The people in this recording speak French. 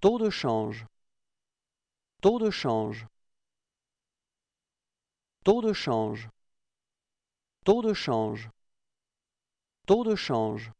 Taux de change. Taux de change. Taux de change. Taux de change. Taux de change.